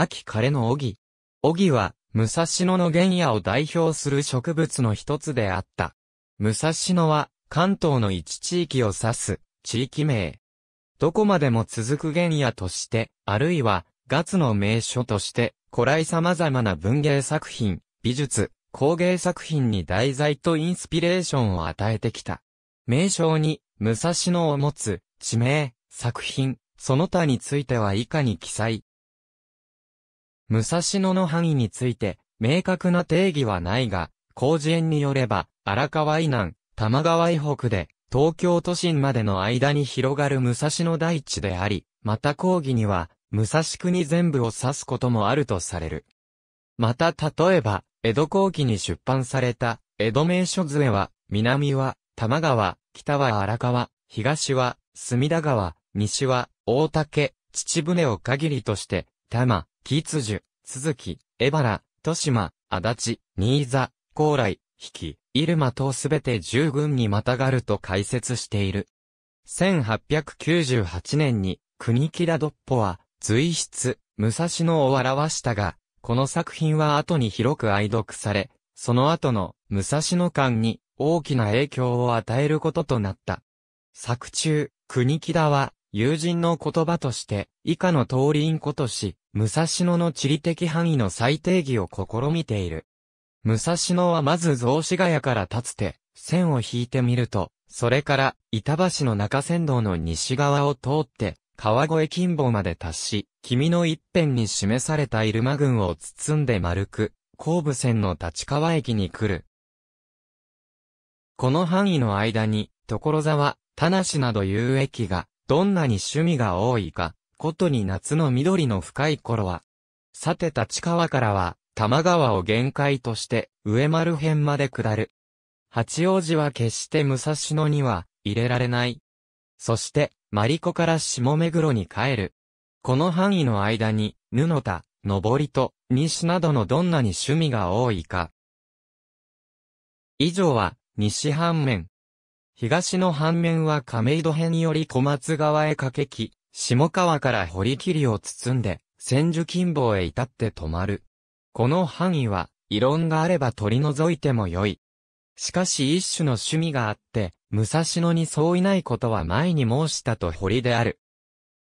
秋枯れのオギ。オは、武蔵野の原野を代表する植物の一つであった。武蔵野は、関東の一地域を指す、地域名。どこまでも続く原野として、あるいは、月の名所として、古来様々な文芸作品、美術、工芸作品に題材とインスピレーションを与えてきた。名称に、武蔵野を持つ、地名、作品、その他については以下に記載。武蔵野の範囲について、明確な定義はないが、工事園によれば、荒川以南、玉川以北で、東京都心までの間に広がる武蔵野大地であり、また講義には、武蔵国全部を指すこともあるとされる。また例えば、江戸後期に出版された、江戸名所図は、南は、玉川、北は荒川、東は、隅田川、西は、大竹、秩父根を限りとして、多摩、木津樹、鈴木、江原、豊島、足立、新座、高来、引き、入間等すべて十軍にまたがると解説している。1898年に、国木田ドッポは、随筆、武蔵野を表したが、この作品は後に広く愛読され、その後の武蔵野間に大きな影響を与えることとなった。作中、国木田は、友人の言葉として、以下の通りんことし、武蔵野の地理的範囲の再定義を試みている。武蔵野はまず雑司ヶ谷から立つて、線を引いてみると、それから、板橋の中山道の西側を通って、川越近傍まで達し、君の一辺に示された入間郡を包んで丸く、後部線の立川駅に来る。この範囲の間に、所沢、田無など有駅が、どんなに趣味が多いか、ことに夏の緑の深い頃は、さて立川からは、玉川を限界として、上丸辺まで下る。八王子は決して武蔵野には、入れられない。そして、マ子から下目黒に帰る。この範囲の間に、布田、上りと、西などのどんなに趣味が多いか。以上は、西半面。東の半面は亀戸辺より小松川へ駆け木。下川から堀切を包んで、千住近傍へ至って止まる。この範囲は、異論があれば取り除いてもよい。しかし一種の趣味があって、武蔵野にそういないことは前に申したと堀である。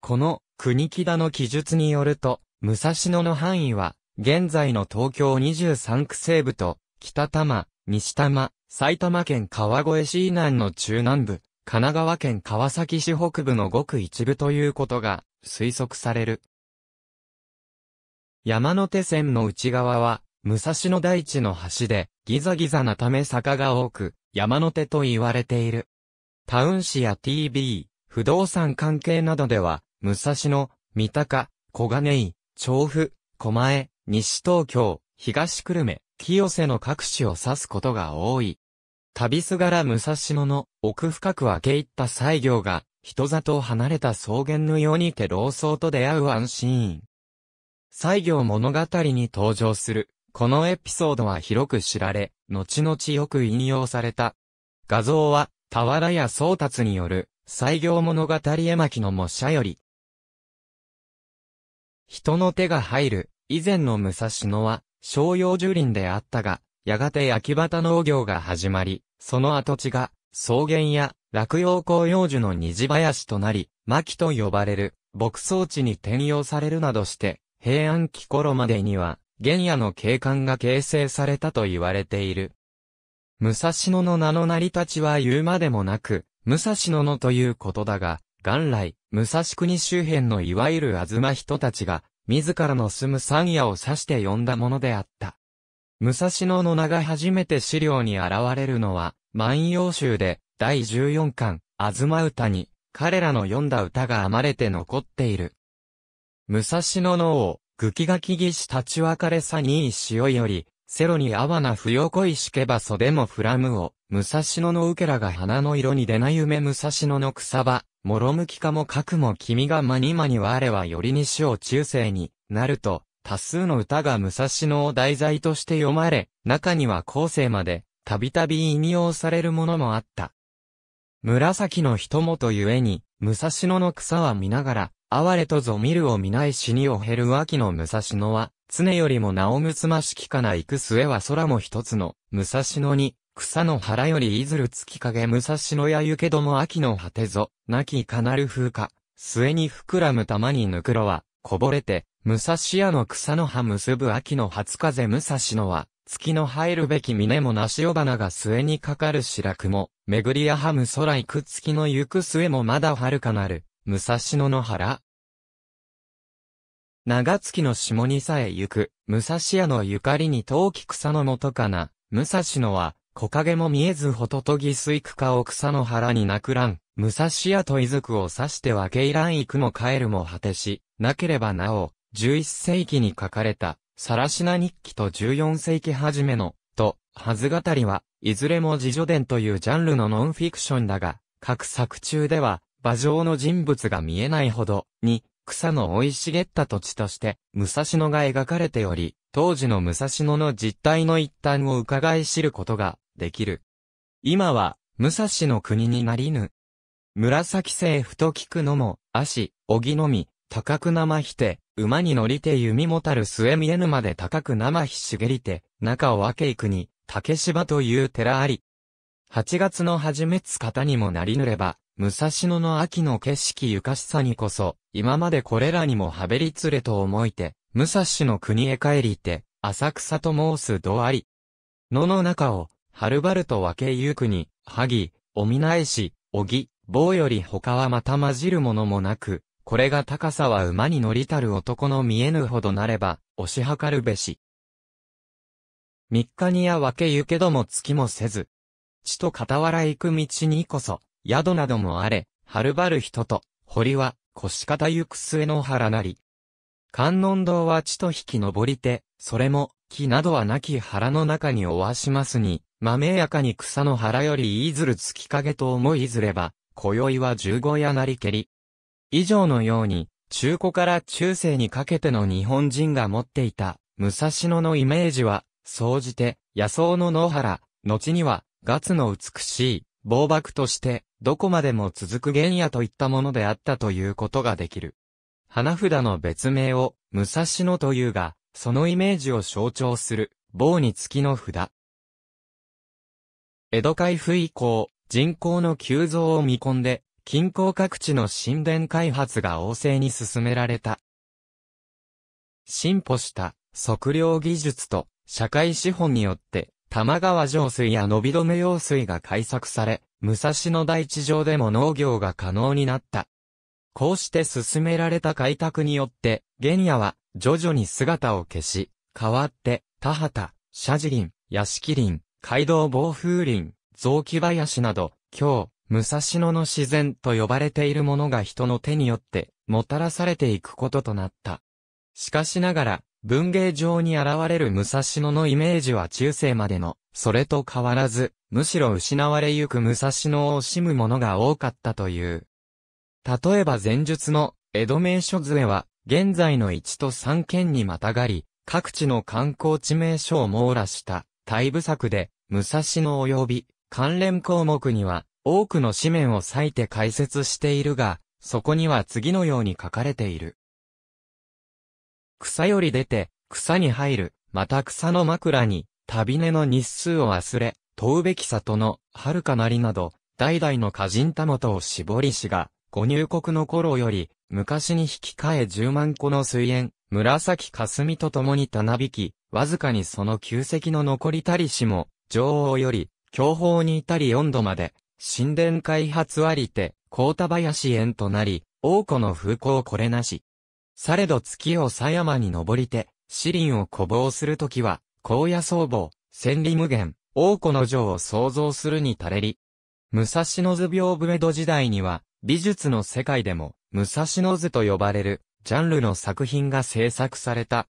この、国木田の記述によると、武蔵野の範囲は、現在の東京23区西部と、北多摩、西多摩、埼玉県川越市以南の中南部、神奈川県川崎市北部のごく一部ということが推測される。山手線の内側は、武蔵野大地の橋で、ギザギザなため坂が多く、山手と言われている。タウン市や TV、不動産関係などでは、武蔵野、三鷹、小金井、調布、狛江、西東京、東久留米、清瀬の各種を指すことが多い。旅すがら武蔵野の奥深く分け入った西行が、人里を離れた草原のようにて老僧と出会うワンシーン。西行物語に登場する、このエピソードは広く知られ、後々よく引用された。画像は、俵や宗達による、西行物語絵巻の模写より。人の手が入る、以前の武蔵野は、商用樹林であったが、やがて秋畑農業が始まり、その跡地が草原や落葉広葉樹の虹林となり、牧と呼ばれる牧草地に転用されるなどして、平安期頃までには、原野の景観が形成されたと言われている。武蔵野の名の成り立ちは言うまでもなく、武蔵野のということだが、元来、武蔵国周辺のいわゆるあずま人たちが、自らの住む山野を指して呼んだものであった。武蔵野の名が初めて資料に現れるのは、万葉集で、第14巻、あずま歌に、彼らの読んだ歌が編まれて残っている。武蔵野の王、ぐきがきぎし立ち別れさにいしおより、セロにあわなふよこいしけば袖もふらむを、武蔵野の受けらが花の色に出な夢武蔵野の草葉、もろむきかもかくも君がまにまに我はよりにしを中世になると、多数の歌が武蔵野を題材として読まれ、中には後世まで、たびたび引用されるものもあった。紫の人もとゆえに、武蔵野の草は見ながら、哀れとぞ見るを見ない死にを減る秋の武蔵野は、常よりもなおむつましきかな行く末は空も一つの、武蔵野に、草の腹よりいずる月影武蔵野やゆけども秋の果てぞ、なきかなる風化、末に膨らむ玉にぬくろは、こぼれて、武蔵屋の草の葉結ぶ秋の初風武蔵野は、月の入るべき峰も梨尾花が末にかかる白雲、巡りやはむ空行く月の行く末もまだ遥かなる、武蔵野の原。長月の下にさえ行く、武蔵屋のゆかりに陶器草の元かな、武蔵野は、木陰も見えずほととぎすいくかを草の原になくらん、武蔵屋と遺族を指して分けいらん行くも帰るも果てし、なければなお、11世紀に書かれた、さらしな日記と14世紀初めの、と、はず語りは、いずれも自助伝というジャンルのノンフィクションだが、各作中では、馬上の人物が見えないほど、に、草の生い茂った土地として、武蔵野が描かれており、当時の武蔵野の実態の一端を伺い知ることができる。今は、武蔵の国になりぬ。紫政府と聞くのも、足、ぎのみ、高く生ひて、馬に乗りて弓もたる末見えぬまで高く生ひしげりて、中を分けいくに、竹芝という寺あり。八月の初めつ方にもなりぬれば、武蔵野の秋の景色ゆかしさにこそ、今までこれらにもはべりつれと思いて、武蔵の国へ帰りて、浅草と申す度あり。野の中を、はるばると分けゆくに、萩、おみなえし、おぎ、棒より他はまた混じるものもなく、これが高さは馬に乗りたる男の見えぬほどなれば、押しはかるべし。三日にや分けゆけども月もせず、地と傍ら行く道にこそ、宿などもあれ、はるばる人と、堀は、腰方行く末の原なり。観音堂は地と引き登りて、それも、木などはなき腹の中におわしますに、豆やかに草の腹よりいずる月影と思いずれば、今宵は十五夜なりけり。以上のように、中古から中世にかけての日本人が持っていた、武蔵野のイメージは、総じて、野草の野原、後には、月の美しい、防爆として、どこまでも続く原野といったものであったということができる。花札の別名を、武蔵野というが、そのイメージを象徴する、棒に月の札。江戸開府以降、人口の急増を見込んで、近郊各地の神殿開発が旺盛に進められた。進歩した測量技術と社会資本によって、玉川上水や伸び止め用水が開削され、武蔵野台地上でも農業が可能になった。こうして進められた開拓によって、原野は徐々に姿を消し、代わって、田畑、社寺林、屋敷林、街道防風林、雑木林など、今日、武蔵野の自然と呼ばれているものが人の手によって、もたらされていくこととなった。しかしながら、文芸上に現れる武蔵野のイメージは中世までの、それと変わらず、むしろ失われゆく武蔵野を惜しむものが多かったという。例えば前述の江戸名所図は、現在の1都3県にまたがり、各地の観光地名所を網羅した、大部作で、武蔵野及び関連項目には多くの紙面を割いて解説しているが、そこには次のように書かれている。草より出て、草に入る、また草の枕に、旅根の日数を忘れ、問うべき里の、遥かなりなど、代々の歌人たもとを絞りしが、ご入国の頃より、昔に引き換え10万個の水煙、紫霞と共にたなびき、わずかにその旧跡の残りたりしも、女王より、享保に至り4度まで、神殿開発ありて、高田林園となり、王子の風光これなし。されど月を狭山に登りて、四輪を鼓舞するときは、荒野僧帽、千里無限、王子の城を創造するに垂れり。武蔵野図屏風江戸時代には、美術の世界でも、武蔵野図と呼ばれる、ジャンルの作品が制作された。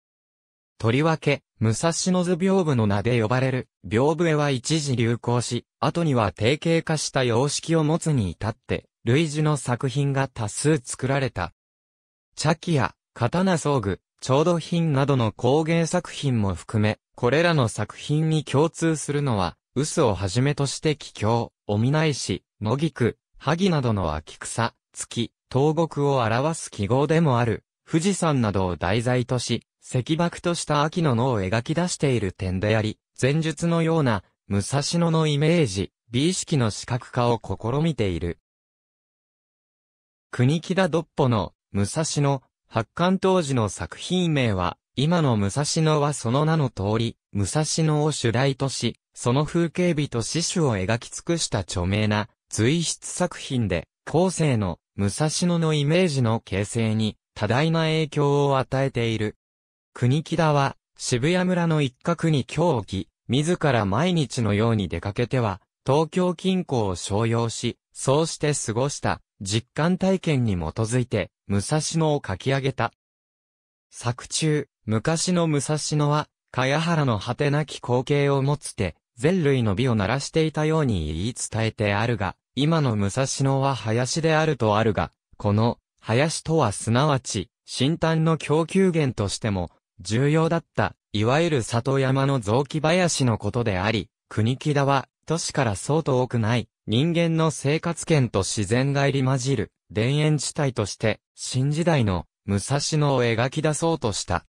とりわけ、武蔵野図屏風の名で呼ばれる、屏風絵は一時流行し、後には定型化した様式を持つに至って、類似の作品が多数作られた。茶器や、刀装具、調度品などの工芸作品も含め、これらの作品に共通するのは、臼をはじめとして気境、お見ないし、野菊、萩などの秋草、月、東国を表す記号でもある、富士山などを題材とし、石爆とした秋の野を描き出している点であり、前述のような、武蔵野のイメージ、美意識の視覚化を試みている。国木田ドッポの、武蔵野、発刊当時の作品名は、今の武蔵野はその名の通り、武蔵野を主題とし、その風景美と詩種を描き尽くした著名な、随筆作品で、後世の武蔵野のイメージの形成に多大な影響を与えている。国木田は、渋谷村の一角に今日起き、自ら毎日のように出かけては、東京近郊を商用し、そうして過ごした実感体験に基づいて、武蔵野を書き上げた。作中、昔の武蔵野は、茅原の果てなき光景を持つて、全類の美を鳴らしていたように言い伝えてあるが、今の武蔵野は林であるとあるが、この、林とはすなわち、新炭の供給源としても、重要だった、いわゆる里山の雑木林のことであり、国木田は、都市からそう遠くない、人間の生活圏と自然が入り混じる、田園地帯として、新時代の、武蔵野を描き出そうとした。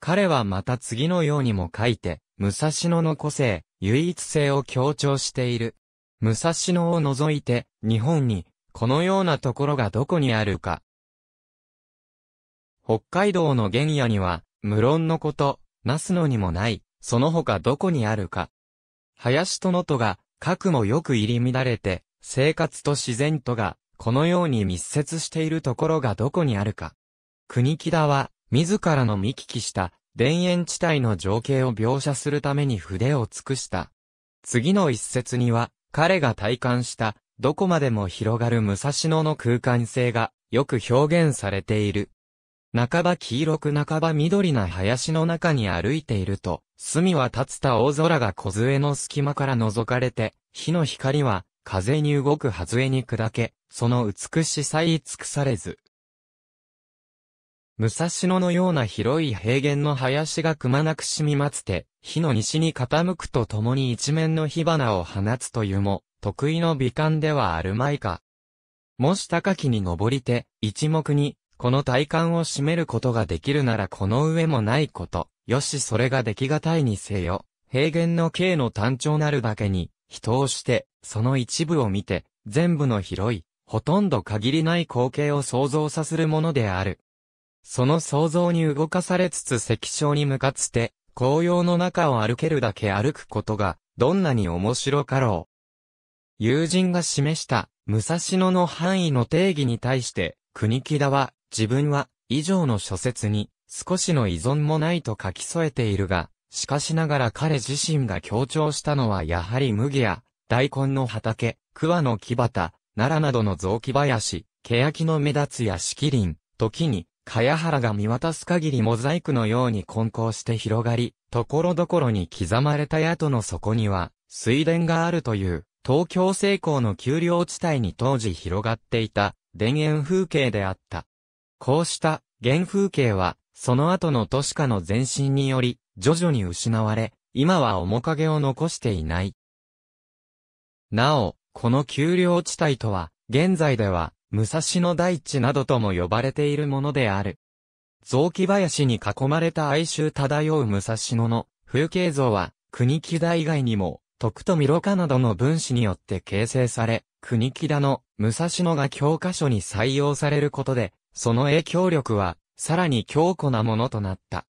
彼はまた次のようにも書いて、武蔵野の個性、唯一性を強調している。武蔵野を除いて、日本に、このようなところがどこにあるか。北海道の原野には、無論のこと、なすのにもない、その他どこにあるか。林とのとが、核もよく入り乱れて、生活と自然とが、このように密接しているところがどこにあるか。国木田は、自らの見聞きした、田園地帯の情景を描写するために筆を尽くした。次の一節には、彼が体感した、どこまでも広がる武蔵野の空間性が、よく表現されている。半ば黄色く半ば緑な林の中に歩いていると、隅は立つた大空が小杖の隙間から覗かれて、火の光は、風に動くはずえに砕け、その美しさい尽くされず。武蔵野のような広い平原の林がくまなく染みまつて、火の西に傾くとともに一面の火花を放つというも、得意の美観ではあるまいか。もし高きに登りて、一目に、この体幹を占めることができるならこの上もないこと。よしそれができがたいにせよ。平原の形の単調なるだけに、人をして、その一部を見て、全部の広い、ほとんど限りない光景を想像させるものである。その想像に動かされつつ石章に向かつて、紅葉の中を歩けるだけ歩くことが、どんなに面白かろう。友人が示した、武蔵野の範囲の定義に対して、国木田は、自分は、以上の諸説に、少しの依存もないと書き添えているが、しかしながら彼自身が強調したのはやはり麦や、大根の畑、桑の木畑、奈良などの雑木林、欅の目立つや敷林、時に、茅原が見渡す限りモザイクのように混交して広がり、ところどころに刻まれた宿の底には、水田があるという、東京西高の丘陵地帯に当時広がっていた、田園風景であった。こうした原風景は、その後の都市化の前進により、徐々に失われ、今は面影を残していない。なお、この丘陵地帯とは、現在では、武蔵野大地などとも呼ばれているものである。雑木林に囲まれた哀愁漂う武蔵野の風景像は、国木田以外にも、徳富ろ家などの分子によって形成され、国木田の武蔵野が教科書に採用されることで、その影響力は、さらに強固なものとなった。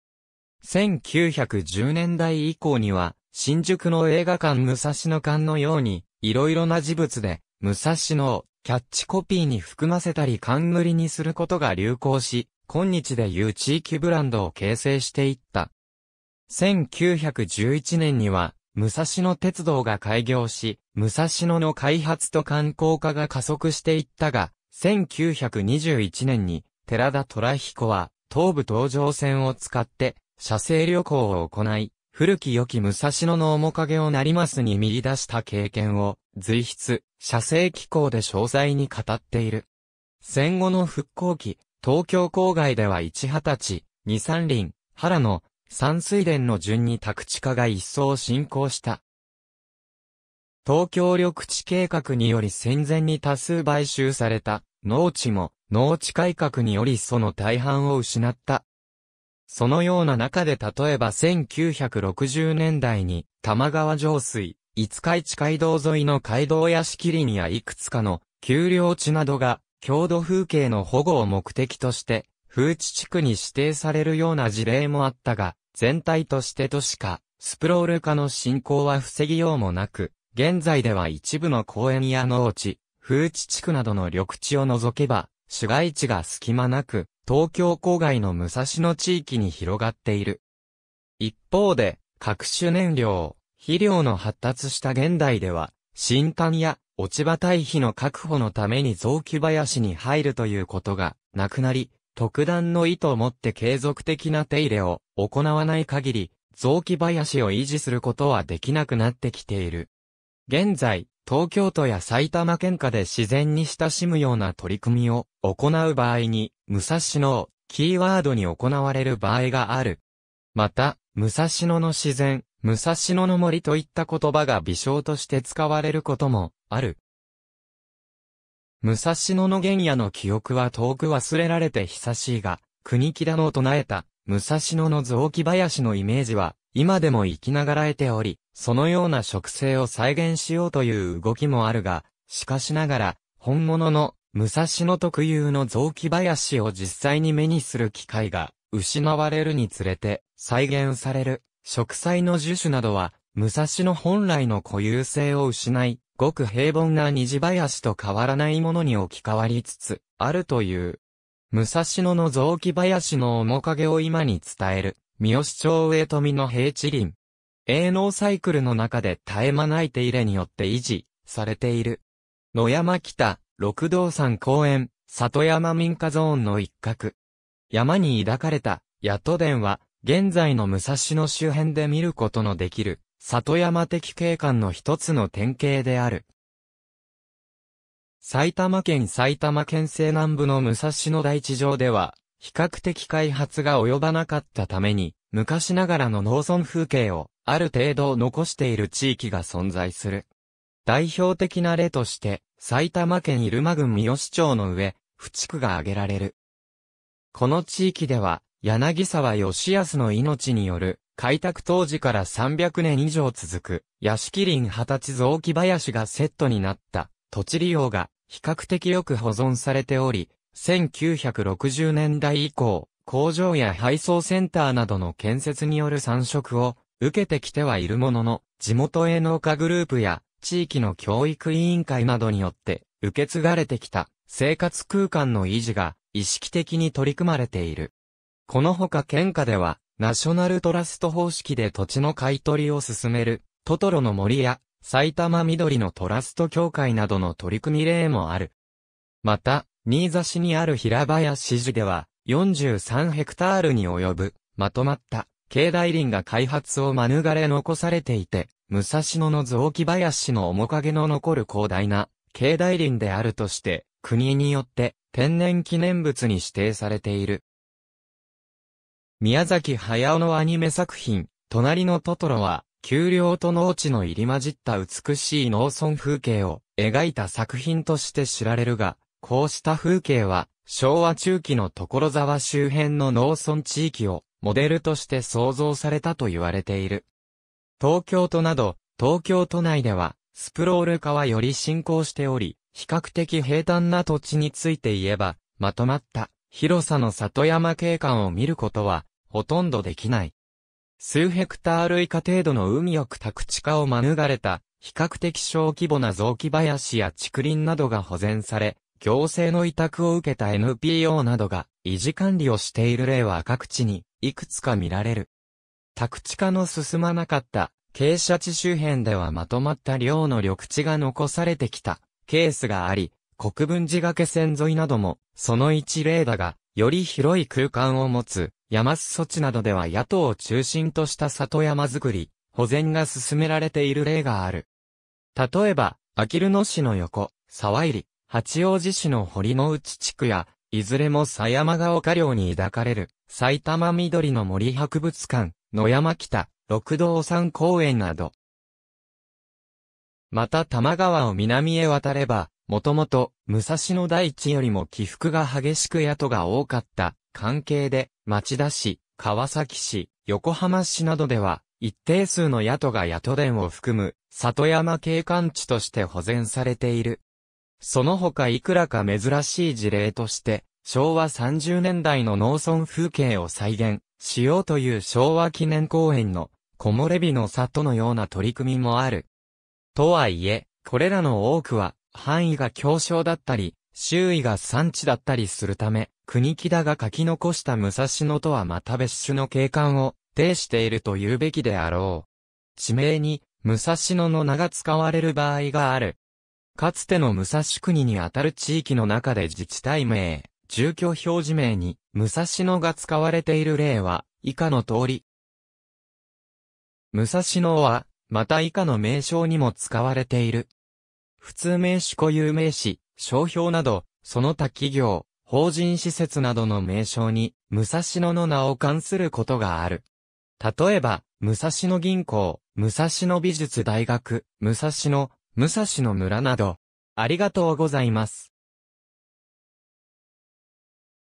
1910年代以降には、新宿の映画館武蔵野館のように、いろいろな事物で、武蔵野をキャッチコピーに含ませたり冠にすることが流行し、今日でいう地域ブランドを形成していった。1911年には、武蔵野鉄道が開業し、武蔵野の開発と観光化が加速していったが、1921年に、寺田虎彦は、東武東上線を使って、車生旅行を行い、古き良き武蔵野の面影をなりますに見出した経験を、随筆、車生機構で詳細に語っている。戦後の復興期、東京郊外では一二十歳、二三輪、原野、三水田の順に宅地化が一層進行した。東京緑地計画により戦前に多数買収された農地も農地改革によりその大半を失った。そのような中で例えば1960年代に玉川上水、五日市街道沿いの街道や敷林やいくつかの丘陵地などが郷土風景の保護を目的として風地地区に指定されるような事例もあったが全体として都市化、スプロール化の進行は防ぎようもなく、現在では一部の公園や農地、風地地区などの緑地を除けば、市街地が隙間なく、東京郊外の武蔵野地域に広がっている。一方で、各種燃料、肥料の発達した現代では、新炭や落ち葉堆肥の確保のために雑木林に入るということがなくなり、特段の意図を持って継続的な手入れを行わない限り、雑木林を維持することはできなくなってきている。現在、東京都や埼玉県下で自然に親しむような取り組みを行う場合に、武蔵野をキーワードに行われる場合がある。また、武蔵野の自然、武蔵野の森といった言葉が微笑として使われることもある。武蔵野の原野の記憶は遠く忘れられて久しいが、国木田の唱えた、武蔵野の雑木林のイメージは、今でも生きながらえており、そのような植生を再現しようという動きもあるが、しかしながら、本物の武蔵野特有の雑木林を実際に目にする機会が失われるにつれて再現される植栽の樹種などは武蔵野本来の固有性を失い、ごく平凡な虹林と変わらないものに置き換わりつつあるという。武蔵野の雑木林の面影を今に伝える三好町上富の平地林。営農サイクルの中で絶え間ない手入れによって維持、されている。野山北、六道山公園、里山民家ゾーンの一角。山に抱かれた、八都殿は、現在の武蔵野周辺で見ることのできる、里山的景観の一つの典型である。埼玉県埼玉県西南部の武蔵野台地上では、比較的開発が及ばなかったために、昔ながらの農村風景を、ある程度残している地域が存在する。代表的な例として、埼玉県入間郡三好町の上、府地区が挙げられる。この地域では、柳沢義康の命による、開拓当時から300年以上続く、屋敷林二十歳雑木林がセットになった、土地利用が比較的よく保存されており、1960年代以降、工場や配送センターなどの建設による産食を受けてきてはいるものの、地元営農家グループや地域の教育委員会などによって受け継がれてきた生活空間の維持が意識的に取り組まれている。このほか県下では、ナショナルトラスト方式で土地の買取を進める、トトロの森や、埼玉緑のトラスト協会などの取り組み例もある。また、新座市にある平林寺では、43ヘクタールに及ぶ、まとまった、境内林が開発を免れ残されていて、武蔵野の雑木林の面影の残る広大な、境内林であるとして、国によって天然記念物に指定されている。宮崎駿のアニメ作品、隣のトトロは、丘陵と農地の入り混じった美しい農村風景を描いた作品として知られるが、こうした風景は、昭和中期の所沢周辺の農村地域をモデルとして創造されたと言われている。東京都など、東京都内では、スプロール化はより進行しており、比較的平坦な土地について言えば、まとまった広さの里山景観を見ることは、ほとんどできない。数ヘクタール以下程度の海く宅地化を免れた、比較的小規模な雑木林や竹林などが保全され、行政の委託を受けた NPO などが維持管理をしている例は各地にいくつか見られる。宅地化の進まなかった傾斜地周辺ではまとまった量の緑地が残されてきたケースがあり、国分寺崖線沿いなどもその一例だが、より広い空間を持つ山裾地などでは野党を中心とした里山づくり、保全が進められている例がある。例えば、あきる野市の横、沢入、八王子市の堀之内地区や、いずれも狭山が丘陵に抱かれる、埼玉緑の森博物館、野山北、六道山公園など。また多摩川を南へ渡れば、もともと、武蔵野大地よりも起伏が激しく宿が多かった、関係で、町田市、川崎市、横浜市などでは、一定数の宿が宿殿を含む、里山景観地として保全されている。その他いくらか珍しい事例として、昭和30年代の農村風景を再現しようという昭和記念公園の木漏れ日の里のような取り組みもある。とはいえ、これらの多くは範囲が狭小だったり、周囲が産地だったりするため、国木田が書き残した武蔵野とはまた別種の景観を呈していると言うべきであろう。地名に、武蔵野の名が使われる場合がある。かつての武蔵国にあたる地域の中で自治体名、住居表示名に武蔵野が使われている例は以下の通り。武蔵野は、また以下の名称にも使われている。普通名詞固有名詞、商標など、その他企業、法人施設などの名称に、武蔵野の名を冠することがある。例えば、武蔵野銀行、武蔵野美術大学、武蔵野武蔵の村など、ありがとうございます。